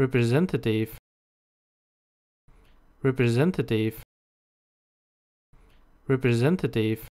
representative representative representative